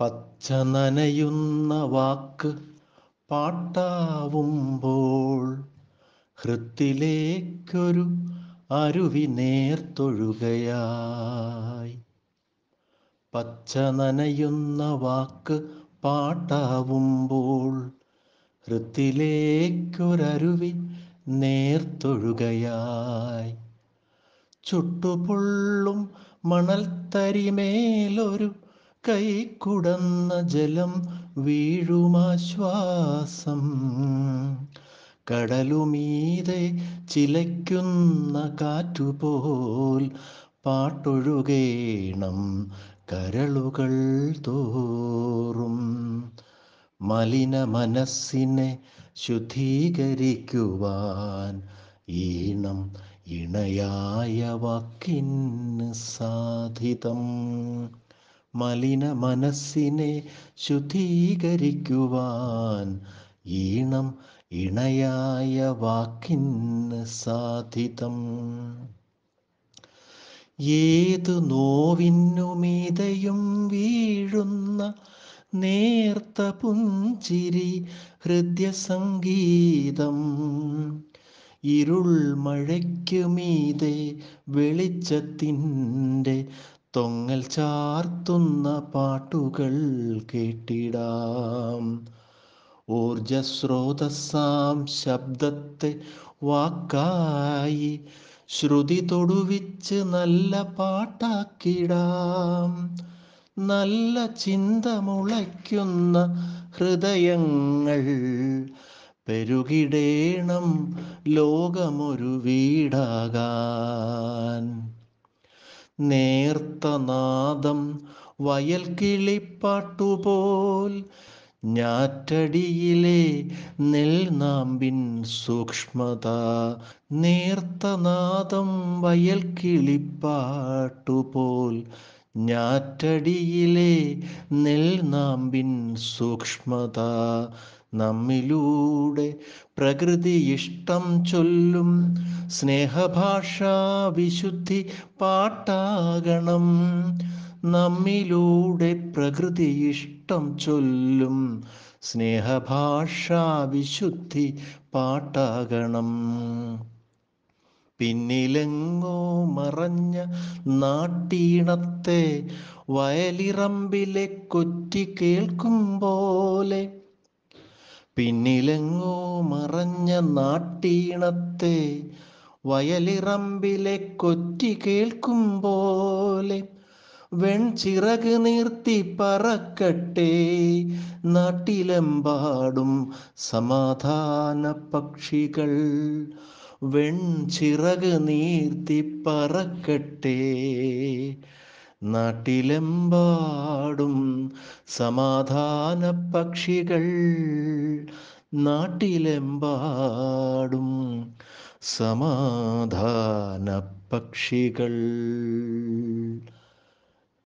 പച്ച നനയുന്ന വാക്ക് പാട്ടാവുമ്പോൾ ഹൃത്തിലേക്കൊരു അരുവി നേർത്തൊഴുകയായി പച്ച നനയുന്ന വാക്ക് പാട്ടാവുമ്പോൾ ഹൃത്തിലേക്കൊരരുവി നേർത്തൊഴുകയായി ചുട്ടുപൊള്ളും മണൽത്തരിമേലൊരു കൈക്കുടന്ന ജലം വീഴുമാശ്വാസം കടലുമീതെ ചിലയ്ക്കുന്ന കാറ്റുപോൽ പാട്ടൊഴുകേണം കരളുകൾ തോറും മലിന മനസ്സിനെ ശുദ്ധീകരിക്കുവാൻ ഈണം ഇണയായ വാക്കിന് സാധിതം മലിന മനസ്സിനെ ശുദ്ധീകരിക്കുവാൻ ഈണം ഇണയായ വാക്കിന് സാധിതം ഏതു നോവിന്നുമീതയും വീഴുന്ന നേർത്ത പുഞ്ചിരി ഹൃദ്യസംഗീതം ഇരുൾ മഴയ്ക്കുമീതെ വെളിച്ചത്തിൻ്റെ തൊങ്ങൽ ചാർത്തുന്ന പാട്ടുകൾ കേട്ടിടാം ഊർജസ്രോതസ്സാം ശബ്ദത്തെ വാക്കായി ശ്രുതി തൊടുവിച്ച് നല്ല പാട്ടാക്കിടാം നല്ല ചിന്ത മുളയ്ക്കുന്ന ഹൃദയങ്ങൾ പെരുകിടേണം ലോകമൊരു വീടാകാൻ നേർത്ത നാദം വയൽ കിളിപ്പാട്ടുപോൽ ഞാറ്റടിയിലെ നെൽനാമ്പിൻ സൂക്ഷ്മത നേർത്ത നാദം വയൽ കിളിപ്പാട്ടുപോൽ ഞാറ്റടിയിലെ നെൽനാമ്പിൻ സൂക്ഷ്മത നമ്മിലൂടെ പ്രകൃതി ഇഷ്ടം ചൊല്ലും സ്നേഹഭാഷാ വിശുദ്ധി പാട്ടാകണം നമ്മിലൂടെ പ്രകൃതി ഇഷ്ടം ചൊല്ലും സ്നേഹഭാഷാ വിശുദ്ധി പാട്ടാകണം പിന്നിലെങ്ങോ മറഞ്ഞ നാട്ടീണത്തെ വയലിറമ്പിലെ കൊറ്റി കേൾക്കുമ്പോൾ പിന്നിലെങ്ങോ മറഞ്ഞ നാട്ടീണത്തെ വയലിറമ്പിലെ കൊറ്റി കേൾക്കും പോലെ വെൺചിറക് നീർത്തി പറക്കട്ടെ നാട്ടിലെമ്പാടും സമാധാന പക്ഷികൾ വെൺചിറക് നീർത്തി പറക്കട്ടെ നാട്ടിലെമ്പാടും സമാധാന പക്ഷികൾ നാട്ടിലെമ്പാടും സമാധാന പക്ഷികൾ